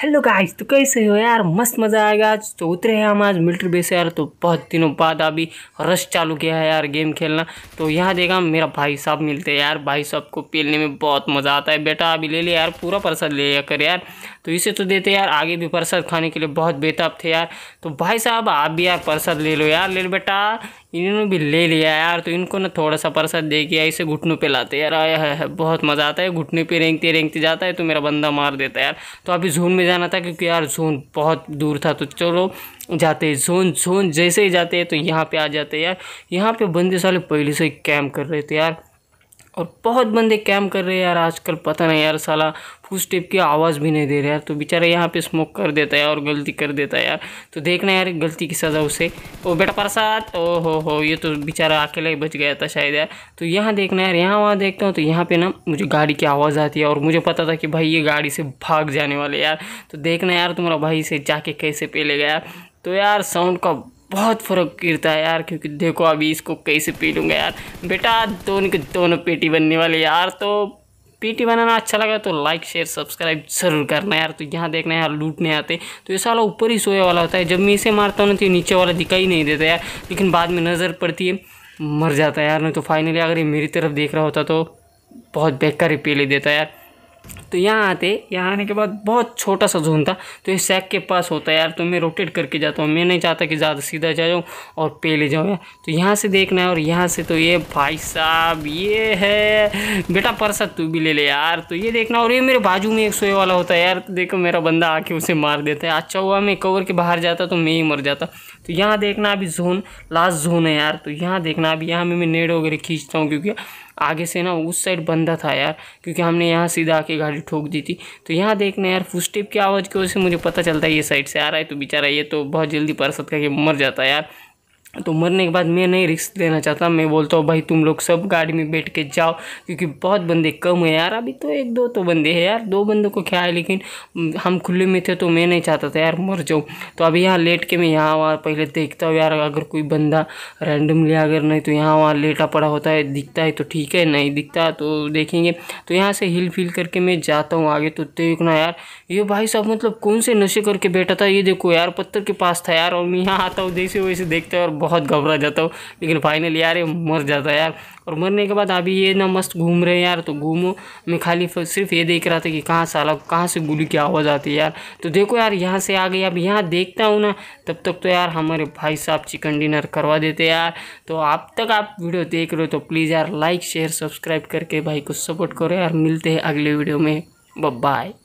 hello guys तो कैसे हो यार मस्त मज़ा आएगा आज तो उतरे हैं हम आज मिल्ट्री बेस यार तो बहुत दिनों बाद अभी रश चालू किया है यार गेम खेलना तो यहाँ देखा मेरा भाई साहब मिलते हैं यार भाई साहब को पेलने में बहुत मज़ा आता है बेटा अभी ले लिया यार पूरा प्रसाद ले लिया कर यार तो इसे तो देते यार आगे भी प्रसाद खाने के लिए बहुत बेताब थे यार तो भाई साहब आप भी यार प्रसाद ले लो यार ले लो बेटा इन्होंने भी ले लिया यार तो इनको ना थोड़ा सा प्रसाद दे के इसे घुटनों पे लाते यार आया है बहुत मज़ा आता है घुटने पे रेंगते रेंगते जाता है तो मेरा बंदा मार देता है यार तो अभी जोन में जाना था क्योंकि यार जोन बहुत दूर था तो चलो जाते हैं जोन जोन जैसे ही जाते हैं तो यहाँ पे आ जाते हैं यार यहाँ पे बंदे साले पहले से कैम्प कर रहे थे यार और बहुत बंदे कैम कर रहे हैं यार आजकल पता नहीं यार साला फूस टेप की आवाज़ भी नहीं दे रहा यार तो बेचारा यहाँ पे स्मोक कर देता है और गलती कर देता है यार तो देखना यार गलती की सज़ा उसे ओ बेटा प्रसाद ओ हो हो ये तो बेचारा अकेला ही बच गया था शायद यार तो यहाँ देखना यार यहाँ वहाँ देखता हूँ तो यहाँ पर ना मुझे गाड़ी की आवाज़ आती है और मुझे पता था कि भाई ये गाड़ी से भाग जाने वाले यार तो देखना यार तुम्हारा भाई से जाके कैसे पे ले गया तो यार साउंड का बहुत फ़र्क गिरता है यार क्योंकि देखो अभी इसको कैसे पी लूँगा यार बेटा दोनों तो के दोनों पेटी बनने वाले यार तो पीटी बनाना अच्छा लगा तो लाइक शेयर सब्सक्राइब जरूर करना यार तो यहाँ देखना यार लूटने आते तो ये साला ऊपर ही सोया वाला होता है जब मैं इसे मारता हूँ ना तो नीचे वाला दिखाई नहीं देता यार लेकिन बाद में नज़र पड़ती है मर जाता है यार नहीं तो फाइनली अगर ये मेरी तरफ देख रहा होता तो बहुत बेकार ही पी ले देता यार तो यहाँ आते यहाँ आने के बाद बहुत छोटा सा जोन था तो ये सैक के पास होता है यार तो मैं रोटेट करके जाता हूँ मैं नहीं चाहता कि ज़्यादा सीधा जाऊँ और पे ले जाऊँ यार तो यहाँ से देखना है और यहाँ से तो ये भाई साहब ये है बेटा परसा तू भी ले ले यार तो ये देखना और ये मेरे बाजू में एक सोए वाला होता है यार तो देखो मेरा बंदा आके उसे मार देता है अच्छा हुआ मैं कवर के बाहर जाता तो मैं ही मर जाता तो यहाँ देखना अभी जोन लास्ट जोन है यार तो यहाँ देखना अभी यहाँ में मैं नेड़ वगैरह खींचता हूँ क्योंकि आगे से ना उस साइड बंदा था यार क्योंकि हमने यहाँ सीधा आके के गाड़ी ठोक दी थी तो यहाँ देखना यार फुस्टेप की आवाज़ की वजह से मुझे पता चलता है ये साइड से आ रहा है तो बेचारा ये तो बहुत जल्दी है कि मर जाता है यार तो मरने के बाद मैं नहीं रिस्क लेना चाहता मैं बोलता हूँ भाई तुम लोग सब गाड़ी में बैठ के जाओ क्योंकि बहुत बंदे कम है यार अभी तो एक दो तो बंदे हैं यार दो बंदों को क्या है लेकिन हम खुले में थे तो मैं नहीं चाहता था यार मर जाऊँ तो अभी यहाँ लेट के मैं यहाँ वहाँ पहले देखता हूँ यार अगर कोई बंदा रैंडमली अगर नहीं तो यहाँ वहाँ लेटा पड़ा होता है दिखता है तो ठीक है नहीं दिखता तो देखेंगे तो यहाँ से हिल फिल करके मैं जाता हूँ आगे तो देखना यार ये भाई साहब मतलब कौन से नशे करके बैठा था ये देखो यार पत्थर के पास था यार और मैं यहाँ आता हूँ जैसे वैसे देखता है और बहुत घबरा जाता हूँ लेकिन फाइनली यार ये मर जाता है यार और मरने के बाद अभी ये ना मस्त घूम रहे हैं यार तो घूमो मैं खाली सिर्फ ये देख रहा था कि कहाँ साला कहाँ से गुली की आवाज़ आती है यार तो देखो यार यहाँ से आ गई अब यहाँ देखता हूँ ना तब तक तो यार हमारे भाई साहब चिकन डिनर करवा देते यार तो आप तक आप वीडियो देख रहे हो तो प्लीज़ यार लाइक शेयर सब्सक्राइब करके भाई को सपोर्ट करो यार मिलते हैं अगले वीडियो में बाय